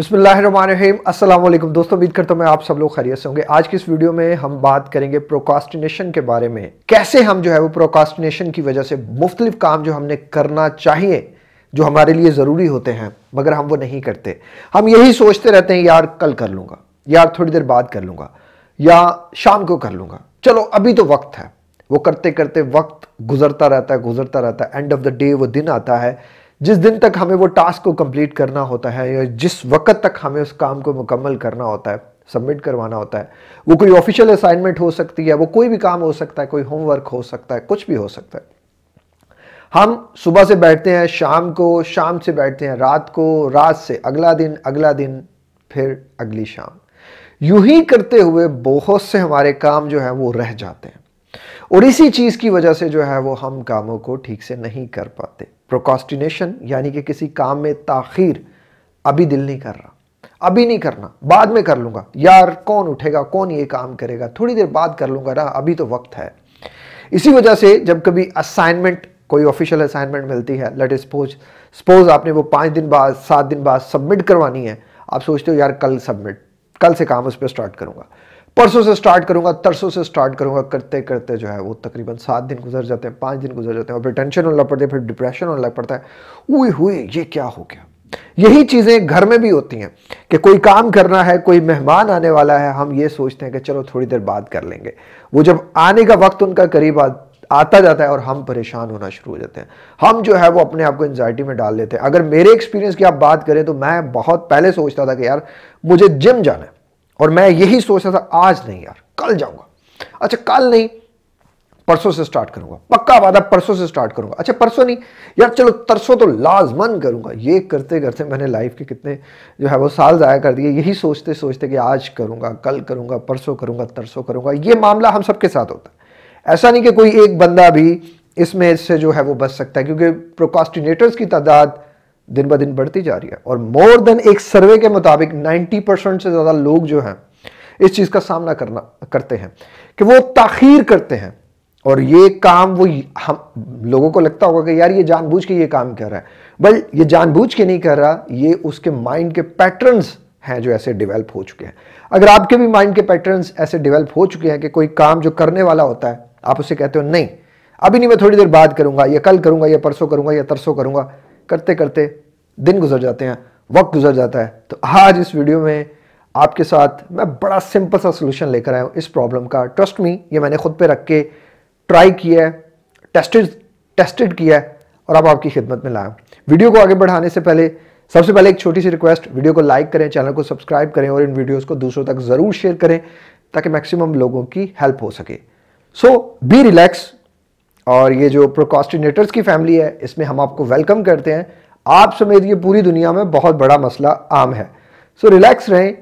अस्सलाम वालेकुम दोस्तों उम्मीद करता हूँ मैं आप सब लोग खैरियत से होंगे आज की इस वीडियो में हम बात करेंगे प्रोकास्टिनेशन के बारे में कैसे हम जो है वो प्रोकास्टिनेशन की वजह से मुख्तलिफ काम जो हमने करना चाहिए जो हमारे लिए ज़रूरी होते हैं मगर हम वो नहीं करते हम यही सोचते रहते हैं यार कल कर लूँगा यार थोड़ी देर बाद कर लूँगा या शाम को कर लूँगा चलो अभी तो वक्त है वो करते करते वक्त गुजरता रहता है गुजरता रहता है एंड ऑफ द डे वो दिन आता है जिस दिन तक हमें वो टास्क को कंप्लीट करना होता है या जिस वक्त तक हमें उस काम को मुकम्मल करना होता है सबमिट करवाना होता है वो कोई ऑफिशियल असाइनमेंट हो सकती है वो कोई भी काम हो सकता है कोई होमवर्क हो सकता है कुछ भी हो सकता है हम सुबह से बैठते हैं शाम को शाम से बैठते हैं रात को रात से अगला दिन अगला दिन फिर अगली शाम यूं ही करते हुए बहुत से हमारे काम जो है वो रह जाते हैं और इसी चीज़ की वजह से जो है वो हम कामों को ठीक से नहीं कर पाते प्रोकास्टिनेशन यानी कि किसी काम में ताखीर अभी दिल नहीं कर रहा अभी नहीं करना बाद में कर लूंगा यार कौन उठेगा कौन ये काम करेगा थोड़ी देर बाद कर लूँगा ना अभी तो वक्त है इसी वजह से जब कभी असाइनमेंट कोई ऑफिशियल असाइनमेंट मिलती है लेट सपोज सपोज आपने वो पाँच दिन बाद सात दिन बाद सबमिट करवानी है आप सोचते हो यार कल सबमिट कल से काम उस पर स्टार्ट करूँगा परसों से स्टार्ट करूँगा तरसों से स्टार्ट करूँगा करते करते जो है वो तकरीबन सात दिन गुजर जाते हैं पाँच दिन गुजर जाते हैं और फिर टेंशन होने लग पड़ती है फिर डिप्रेशन होने लग पड़ता है हुए हुए ये क्या हो गया यही चीज़ें घर में भी होती हैं कि कोई काम करना है कोई मेहमान आने वाला है हम ये सोचते हैं कि चलो थोड़ी देर बाद कर लेंगे वो जब आने का वक्त उनका करीब आ आता जाता है और हम परेशान होना शुरू हो जाते हैं हम जो है वो अपने आप को एनजाइटी में डाल लेते हैं अगर मेरे एक्सपीरियंस की आप बात करें तो मैं बहुत पहले सोचता था कि यार मुझे जिम जाना है और मैं यही सोचता था आज नहीं यार कल जाऊंगा अच्छा कल नहीं परसों से स्टार्ट करूंगा पक्का वादा परसों से स्टार्ट करूंगा अच्छा परसों नहीं यार चलो तरसों तो लाजमन करूंगा ये करते करते मैंने लाइफ के कितने जो है वो साल ज़ाया कर दिए यही सोचते सोचते कि आज करूंगा कल करूंगा परसों करूंगा तरसों करूंगा ये मामला हम सबके साथ होता है ऐसा नहीं कि कोई एक बंदा भी इसमें से जो है वो बच सकता है क्योंकि प्रोकास्टिनेटर्स की तादाद दिन ब दिन बढ़ती जा रही है और मोर देन एक सर्वे के मुताबिक 90 परसेंट से ज़्यादा लोग जो हैं इस चीज़ का सामना करना करते हैं कि वो ताखीर करते हैं और ये काम वो हम लोगों को लगता होगा कि यार ये जानबूझ के ये काम कर रहा है बल ये जानबूझ के नहीं कर रहा ये उसके माइंड के पैटर्न्स हैं जो ऐसे डिवेल्प हो चुके हैं अगर आपके भी माइंड के पैटर्न्स ऐसे डिवेल्प हो चुके हैं कि कोई काम जो करने वाला होता है आप उसे कहते हो नहीं अभी नहीं मैं थोड़ी देर बाद करूंगा या कल करूंगा या परसों करूंगा या तरसों करूंगा करते करते दिन गुजर जाते हैं वक्त गुजर जाता है तो आज इस वीडियो में आपके साथ मैं बड़ा सिंपल सा सोल्यूशन लेकर आया हूँ इस प्रॉब्लम का ट्रस्ट मी ये मैंने खुद पे रख के ट्राई किया है टेस्टेड टेस्टेड किया है और अब आपकी खिदमत में लाया वीडियो को आगे बढ़ाने से पहले सबसे पहले एक छोटी सी रिक्वेस्ट वीडियो को लाइक करें चैनल को सब्सक्राइब करें और इन वीडियोज़ को दूसरों तक ज़रूर शेयर करें ताकि मैक्सिमम लोगों की हेल्प हो सके सो बी रिलैक्स और ये जो प्रोकॉस्टिनेटर्स की फैमिली है इसमें हम आपको वेलकम करते हैं आप समेत ये पूरी दुनिया में बहुत बड़ा मसला आम है सो so, रिलैक्स रहें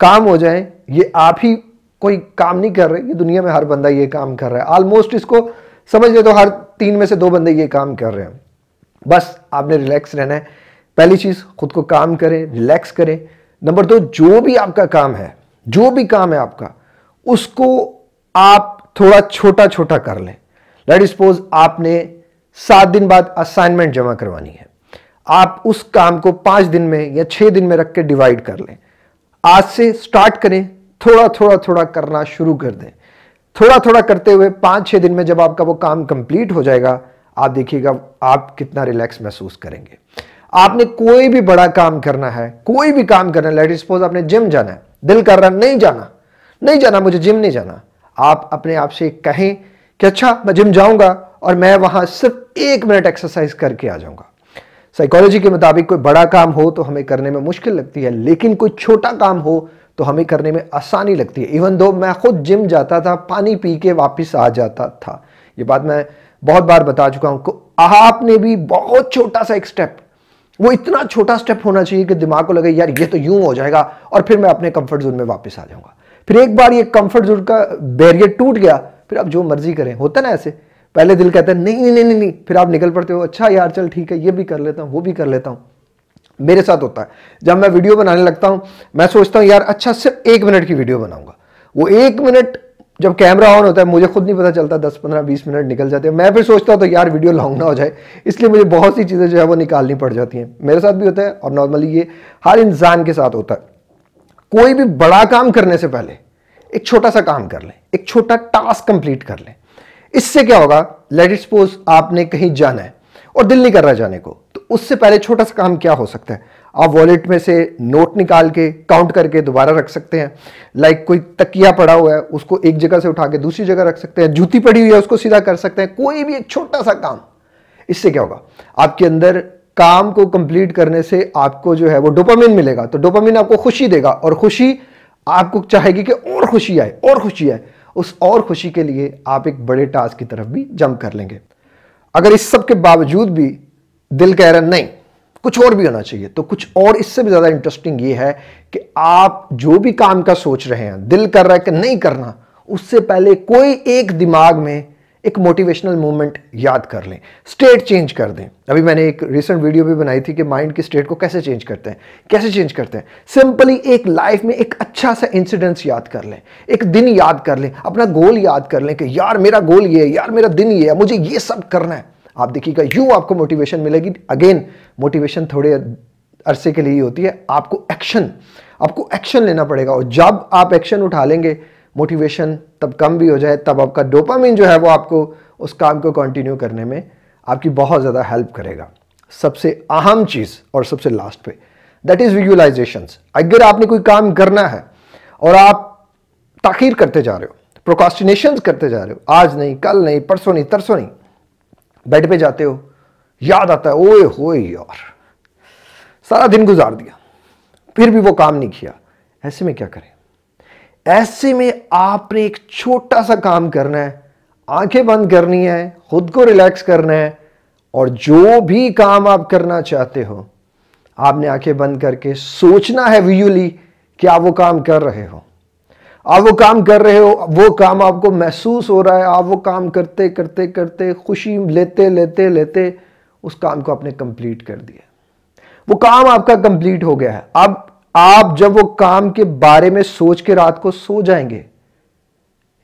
काम हो जाएं ये आप ही कोई काम नहीं कर रहे ये दुनिया में हर बंदा ये काम कर रहा है ऑलमोस्ट इसको समझ ले तो हर तीन में से दो बंदे ये काम कर रहे हैं बस आपने रिलैक्स रहना है पहली चीज़ खुद को काम करें रिलैक्स करें नंबर दो जो भी आपका काम है जो भी काम है आपका उसको आप थोड़ा छोटा छोटा कर लें लेट सपोज आपने सात दिन बाद असाइनमेंट जमा करवानी है आप उस काम को पांच दिन में या छह दिन में रख के डिवाइड कर लें आज से स्टार्ट करें थोड़ा थोड़ा थोड़ा करना शुरू कर दें थोड़ा थोड़ा करते हुए पांच छह दिन में जब आपका वो काम कंप्लीट हो जाएगा आप देखिएगा आप कितना रिलैक्स महसूस करेंगे आपने कोई भी बड़ा काम करना है कोई भी काम करना है लेट सपोज आपने जिम जाना है दिल कर रहा नहीं जाना नहीं जाना मुझे जिम नहीं जाना आप अपने आप से कहें कि अच्छा मैं जिम जाऊंगा और मैं वहां सिर्फ एक मिनट एक्सरसाइज करके आ जाऊंगा साइकोलॉजी के मुताबिक कोई बड़ा काम हो तो हमें करने में मुश्किल लगती है लेकिन कोई छोटा काम हो तो हमें करने में आसानी लगती है इवन दो मैं खुद जिम जाता था पानी पी के वापिस आ जाता था ये बात मैं बहुत बार बता चुका हूं आपने भी बहुत छोटा सा एक स्टेप वो इतना छोटा स्टेप होना चाहिए कि दिमाग को लगे यार ये तो यूं हो जाएगा और फिर मैं अपने कंफर्ट जोन में वापस आ जाऊंगा फिर एक बार ये कंफर्ट जोन का बैरियर टूट गया फिर आप जो मर्जी करें होता ना ऐसे पहले दिल कहता है नहीं नहीं नहीं नहीं, नहीं। फिर आप निकल पड़ते हो अच्छा यार चल ठीक है ये भी कर लेता हूँ वो भी कर लेता हूँ मेरे साथ होता है जब मैं वीडियो बनाने लगता हूँ मैं सोचता हूँ यार अच्छा सिर्फ एक मिनट की वीडियो बनाऊंगा वो एक मिनट जब कैमरा ऑन होता है मुझे खुद नहीं पता चलता दस पंद्रह बीस मिनट निकल जाते हैं मैं फिर सोचता हूँ तो यार वीडियो लॉन्ग ना हो जाए इसलिए मुझे बहुत सी चीज़ें जो है वो निकालनी पड़ जाती हैं मेरे साथ भी होता है और नॉर्मली ये हर इंसान के साथ होता है कोई भी बड़ा काम करने से पहले एक छोटा सा काम कर लें एक छोटा टास्क कंप्लीट कर लें इससे क्या होगा लेट इट सपोज आपने कहीं जाना है और दिल नहीं कर रहा जाने को तो उससे पहले छोटा सा काम क्या हो सकता है आप वॉलेट में से नोट निकाल के काउंट करके दोबारा रख सकते हैं लाइक कोई तकिया पड़ा हुआ है उसको एक जगह से उठा के दूसरी जगह रख सकते हैं जूती पड़ी हुई है उसको सीधा कर सकते हैं कोई भी एक छोटा सा काम इससे क्या होगा आपके अंदर काम को कंप्लीट करने से आपको जो है वो डोपामिन मिलेगा तो डोपामिन आपको खुशी देगा और खुशी आपको चाहेगी कि और खुशी आए और खुशी आए उस और खुशी के लिए आप एक बड़े टास्क की तरफ भी जंप कर लेंगे अगर इस सब के बावजूद भी दिल कह रहा नहीं कुछ और भी होना चाहिए तो कुछ और इससे भी ज़्यादा इंटरेस्टिंग ये है कि आप जो भी काम का सोच रहे हैं दिल कर रहा है कि नहीं करना उससे पहले कोई एक दिमाग में एक मोटिवेशनल मूवमेंट याद कर लें स्टेट चेंज कर दें अभी मैंने एक रिसेंट वीडियो भी बनाई थी कि माइंड की स्टेट को कैसे चेंज करते हैं कैसे चेंज करते हैं सिंपली एक लाइफ में एक अच्छा सा इंसिडेंस याद कर लें एक दिन याद कर लें अपना गोल याद कर लें कि यार मेरा गोल ये है यार मेरा दिन ये है मुझे ये सब करना है आप देखिएगा यूँ आपको मोटिवेशन मिलेगी अगेन मोटिवेशन थोड़े अरसे के लिए ही होती है आपको एक्शन आपको एक्शन लेना पड़ेगा और जब आप एक्शन उठा लेंगे मोटिवेशन तब कम भी हो जाए तब आपका डोपामिन जो है वो आपको उस काम को कंटिन्यू करने में आपकी बहुत ज़्यादा हेल्प करेगा सबसे अहम चीज़ और सबसे लास्ट पे दैट इज़ विजुअलाइजेशंस अगर आपने कोई काम करना है और आप ताखिर करते जा रहे हो प्रोकास्टिनेशन करते जा रहे हो आज नहीं कल नहीं परसों नहीं तरसों नहीं बेड पे जाते हो याद आता है ओए होए यार सारा दिन गुजार दिया फिर भी वो काम नहीं किया ऐसे में क्या करें ऐसे में आपने एक छोटा सा काम करना है आंखें बंद करनी है खुद को रिलैक्स करना है और जो भी काम आप करना चाहते हो आपने आंखें बंद करके सोचना है विजुअली कि आप वो काम कर रहे हो आप वो काम कर रहे हो वो काम आपको महसूस हो रहा है आप वो काम करते करते करते खुशी लेते लेते लेते उस काम को आपने कंप्लीट कर दिया वो काम आपका कंप्लीट हो गया है अब आप जब वो काम के बारे में सोच के रात को सो जाएंगे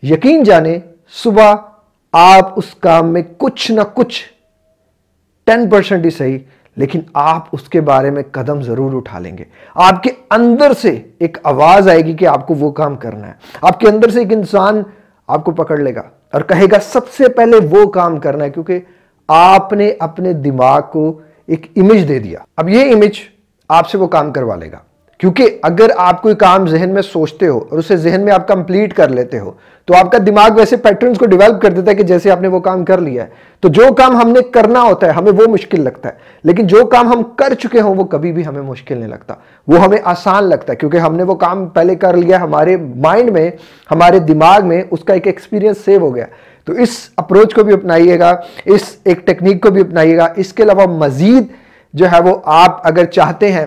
यकीन जाने सुबह आप उस काम में कुछ ना कुछ टेन परसेंट ही सही लेकिन आप उसके बारे में कदम जरूर उठा लेंगे आपके अंदर से एक आवाज आएगी कि आपको वो काम करना है आपके अंदर से एक इंसान आपको पकड़ लेगा और कहेगा सबसे पहले वो काम करना है क्योंकि आपने अपने दिमाग को एक इमेज दे दिया अब ये इमेज आपसे वो काम करवा लेगा क्योंकि अगर आप कोई काम जहन में सोचते हो और उसे जहन में आप कंप्लीट कर लेते हो तो आपका दिमाग वैसे पैटर्न्स को डेवलप कर देता है कि जैसे आपने वो काम कर लिया है तो जो काम हमने करना होता है हमें वो मुश्किल लगता है लेकिन जो काम हम कर चुके हों वो कभी भी हमें मुश्किल नहीं लगता वो हमें आसान लगता है क्योंकि हमने वो काम पहले कर लिया हमारे माइंड में हमारे दिमाग में उसका एक एक्सपीरियंस सेव हो गया तो इस अप्रोच को भी अपनाइएगा इस एक टेक्निक को भी अपनाइएगा इसके अलावा मज़ीद जो है वो आप अगर चाहते हैं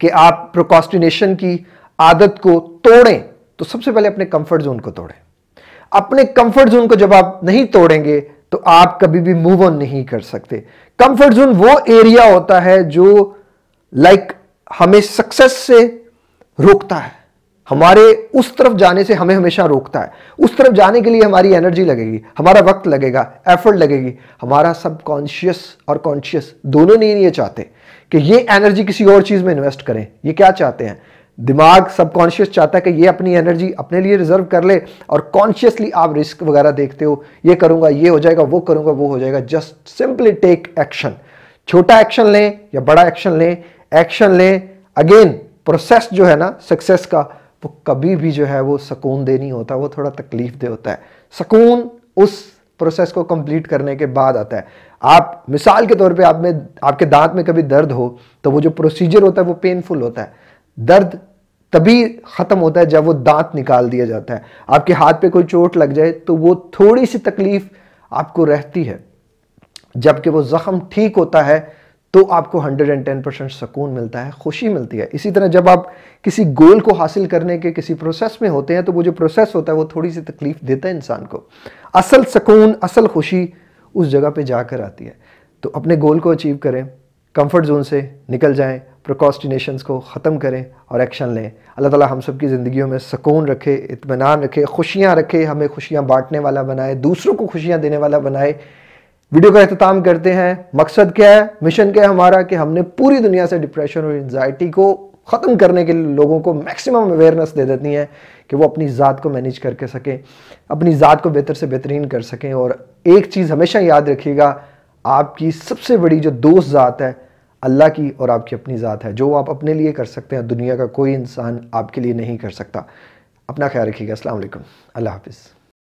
कि आप प्रोकॉस्टिनेशन की आदत को तोड़ें तो सबसे पहले अपने कंफर्ट जोन को तोड़ें अपने कंफर्ट जोन को जब आप नहीं तोड़ेंगे तो आप कभी भी मूव ऑन नहीं कर सकते कंफर्ट जोन वो एरिया होता है जो लाइक like, हमें सक्सेस से रोकता है हमारे उस तरफ जाने से हमें हमेशा रोकता है उस तरफ जाने के लिए हमारी एनर्जी लगेगी हमारा वक्त लगेगा एफर्ट लगेगी हमारा सबकॉन्शियस और कॉन्शियस दोनों नहीं ये चाहते कि ये एनर्जी किसी और चीज़ में इन्वेस्ट करें ये क्या चाहते हैं दिमाग सबकॉन्शियस चाहता है कि ये अपनी एनर्जी अपने लिए रिजर्व कर ले और कॉन्शियसली आप रिस्क वगैरह देखते हो ये करूंगा ये हो जाएगा वो करूंगा वो हो जाएगा जस्ट सिंपली टेक एक्शन छोटा एक्शन लें या बड़ा एक्शन लें एक्शन लें अगेन प्रोसेस जो है ना सक्सेस का वो कभी भी जो है वो सुकून दे नहीं होता वो थोड़ा तकलीफ दे होता है सुकून उस प्रोसेस को कंप्लीट करने के बाद आता है आप मिसाल के तौर पे आप में आपके दांत में कभी दर्द हो तो वो जो प्रोसीजर होता है वो पेनफुल होता है दर्द तभी ख़त्म होता है जब वो दांत निकाल दिया जाता है आपके हाथ पे कोई चोट लग जाए तो वो थोड़ी सी तकलीफ आपको रहती है जबकि वो जख्म ठीक होता है तो आपको 110 परसेंट सुकून मिलता है खुशी मिलती है इसी तरह जब आप किसी गोल को हासिल करने के किसी प्रोसेस में होते हैं तो वो जो प्रोसेस होता है वो थोड़ी सी तकलीफ देता है इंसान को असल सुकून असल खुशी उस जगह पे जाकर आती है तो अपने गोल को अचीव करें कंफर्ट जोन से निकल जाएं प्रोकॉस्टिनेशंस को ख़त्म करें और एक्शन लें अल्लाह ताला हम सब की ज़िंदगियों में सुकून रखे इतमान रखे खुशियाँ रखे हमें खुशियाँ बांटने वाला बनाए दूसरों को खुशियाँ देने वाला बनाए वीडियो का अख्ताम करते हैं मकसद क्या है मिशन क्या है हमारा कि हमने पूरी दुनिया से डिप्रेशन और एन्जाइटी को ख़त्म करने के लिए लोगों को मैक्सिमम अवेयरनेस दे देती हैं कि वो अपनी ज़ात को मैनेज करके सकें अपनी ज़ात को बेहतर से बेहतरीन कर सकें और एक चीज़ हमेशा याद रखिएगा आपकी सबसे बड़ी जो दोस्त ज़ात है अल्लाह की और आपकी अपनी ज़ात है जो आप अपने लिए कर सकते हैं दुनिया का कोई इंसान आपके लिए नहीं कर सकता अपना ख्याल रखिएगा अल्लाम अल्लाह हाफिज़